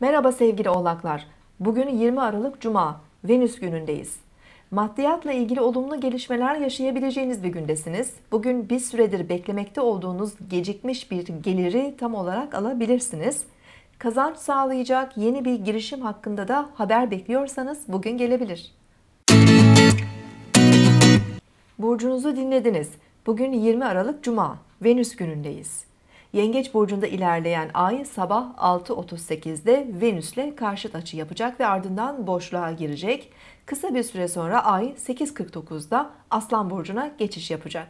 Merhaba sevgili oğlaklar. Bugün 20 Aralık Cuma, Venüs günündeyiz. Maddiyatla ilgili olumlu gelişmeler yaşayabileceğiniz bir gündesiniz. Bugün bir süredir beklemekte olduğunuz gecikmiş bir geliri tam olarak alabilirsiniz. Kazanç sağlayacak yeni bir girişim hakkında da haber bekliyorsanız bugün gelebilir. Burcunuzu dinlediniz. Bugün 20 Aralık Cuma, Venüs günündeyiz. Yengeç burcunda ilerleyen ay sabah 6.38'de Venüs'le karşıt açı yapacak ve ardından boşluğa girecek. Kısa bir süre sonra ay 8.49'da Aslan burcuna geçiş yapacak.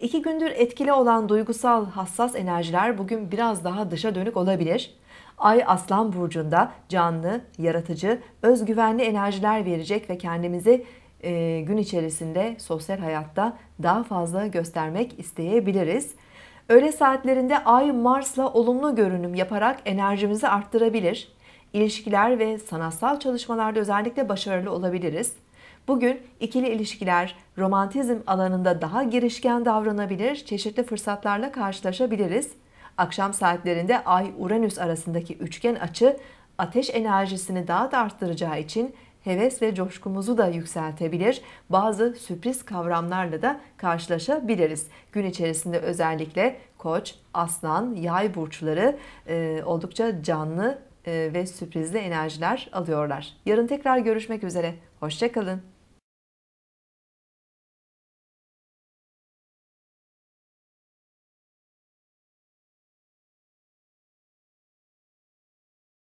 İki gündür etkili olan duygusal hassas enerjiler bugün biraz daha dışa dönük olabilir. Ay Aslan burcunda canlı, yaratıcı, özgüvenli enerjiler verecek ve kendimizi e, gün içerisinde sosyal hayatta daha fazla göstermek isteyebiliriz. Öğle saatlerinde Ay Mars'la olumlu görünüm yaparak enerjimizi arttırabilir. İlişkiler ve sanatsal çalışmalarda özellikle başarılı olabiliriz. Bugün ikili ilişkiler, romantizm alanında daha girişken davranabilir, çeşitli fırsatlarla karşılaşabiliriz. Akşam saatlerinde Ay-Uranüs arasındaki üçgen açı ateş enerjisini daha da arttıracağı için heves ve coşkumuzu da yükseltebilir. Bazı sürpriz kavramlarla da karşılaşabiliriz. Gün içerisinde özellikle Koç, Aslan, Yay burçları e, oldukça canlı e, ve sürprizli enerjiler alıyorlar. Yarın tekrar görüşmek üzere. Hoşçakalın.